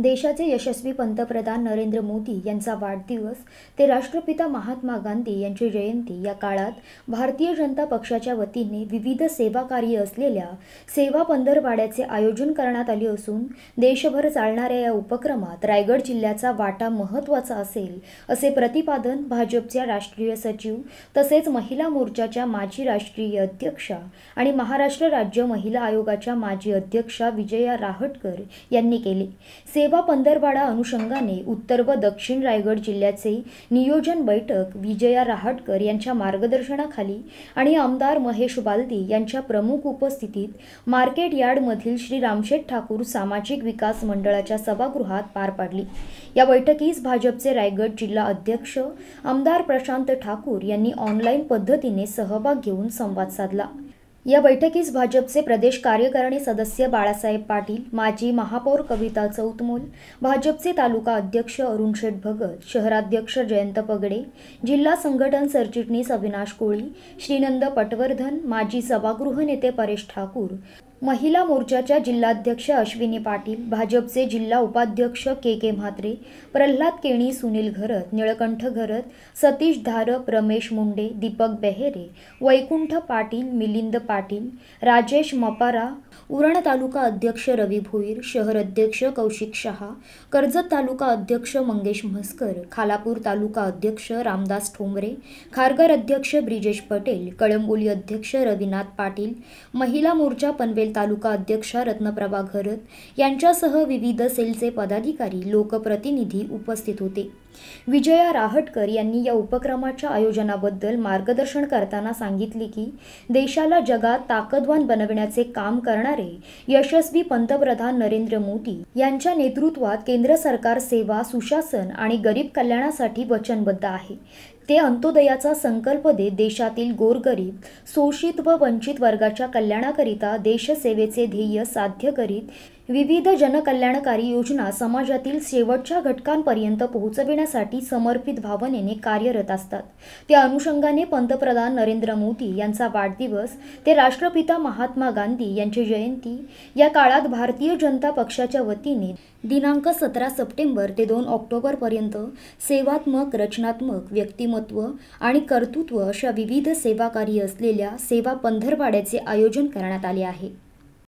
देशाचे यशस्वी पंतप्रधान नरेंद्र मोदी यांचा वाढदिवस ते राष्ट्रपिता महात्मा गांधी यांची जयंती या काळात भारतीय जनता पक्षाच्या वतीने विविध सेवा कार्य असलेल्या सेवा पंधरवाड्याचे आयोजन करण्यात आले असून देशभर चालणाऱ्या या उपक्रमात रायगड जिल्ह्याचा वाटा महत्त्वाचा असेल असे प्रतिपादन भाजपच्या राष्ट्रीय सचिव तसेच महिला मोर्चाच्या माजी राष्ट्रीय अध्यक्षा आणि महाराष्ट्र राज्य महिला आयोगाच्या माजी अध्यक्षा विजया राहटकर यांनी केले सेवा पंधरवाडा अनुषंगाने उत्तर व दक्षिण रायगड जिल्ह्याचे नियोजन बैठक विजया रहाटकर यांच्या मार्गदर्शनाखाली आणि आमदार महेश बालदी यांच्या प्रमुख उपस्थितीत मार्केट यार्डमधील श्री रामशेठ ठाकूर सामाजिक विकास मंडळाच्या सभागृहात पार पाडली या बैठकीस भाजपचे रायगड जिल्हा अध्यक्ष आमदार प्रशांत ठाकूर यांनी ऑनलाईन पद्धतीने सहभाग घेऊन संवाद साधला या बैठकीस भाजपचे प्रदेश कार्यकारिणी सदस्य बाळासाहेब पाटील माजी महापौर कविता चौतमोल भाजपचे तालुका अध्यक्ष अरुण शेठ भगत शहराध्यक्ष जयंत पगडे जिल्हा संघटन सरचिटणीस अविनाश कोळी श्रीनंद पटवर्धन माजी सभागृह नेते परेश ठाकूर महिला मोर्चाच्या जिल्हाध्यक्ष अश्विनी पाटील भाजपचे जिल्हा उपाध्यक्ष के के म्हात्रे प्रल्हाद केणी सुनील घरत निळकंठ घरत सतीश धारप रमेश मुंडे दीपक बेहेरे वैकुंठ पाटील मिलिंद पाटील राजेश मपारा उरण तालुका अध्यक्ष रवी भोईर शहर अध्यक्ष कौशिक शहा कर्जत तालुका अध्यक्ष मंगेश म्हस्कर खालापूर तालुका अध्यक्ष रामदास ठोंबरे खारघर अध्यक्ष ब्रिजेश पटेल कळंबोली अध्यक्ष रविनाथ पाटील महिला मोर्चा पनवेल तालुका अध्यक्षा रत्नप्रभा घरत यांच्यासह विविध सेलचे पदाधिकारी लोकप्रतिनिधी उपस्थित होते विजया राहटकर यांनी या उपक्रमाच्या आयोजनाबद्दल मार्गदर्शन करताना सांगितले की देशाला जगात ताकदवान बनवण्याचे काम करणारे यशस्वी पंतप्रधान नरेंद्र मोदी यांच्या नेतृत्वात केंद्र सरकार सेवा सुशासन आणि गरीब कल्याणासाठी वचनबद्ध आहे ते अंत्योदयाचा संकल्प देत देशातील गोरगरीब शोषित व वंचित वर्गाच्या कल्याणाकरिता देशसेवेचे ध्येय साध्य करीत विविध जनकल्याणकारी योजना समाजातील शेवटच्या घटकांपर्यंत पोहोचविण्यासाठी समर्पित भावनेने कार्यरत असतात त्या अनुषंगाने पंतप्रधान नरेंद्र मोदी यांचा वाढदिवस ते राष्ट्रपिता महात्मा गांधी यांची जयंती या काळात भारतीय जनता पक्षाच्या वतीने दिनांक सतरा सप्टेंबर ते दोन ऑक्टोबरपर्यंत सेवात्मक रचनात्मक व्यक्तिमत्व आणि कर्तृत्व अशा विविध सेवाकारी असलेल्या सेवा पंधरवाड्याचे आयोजन करण्यात आले आहे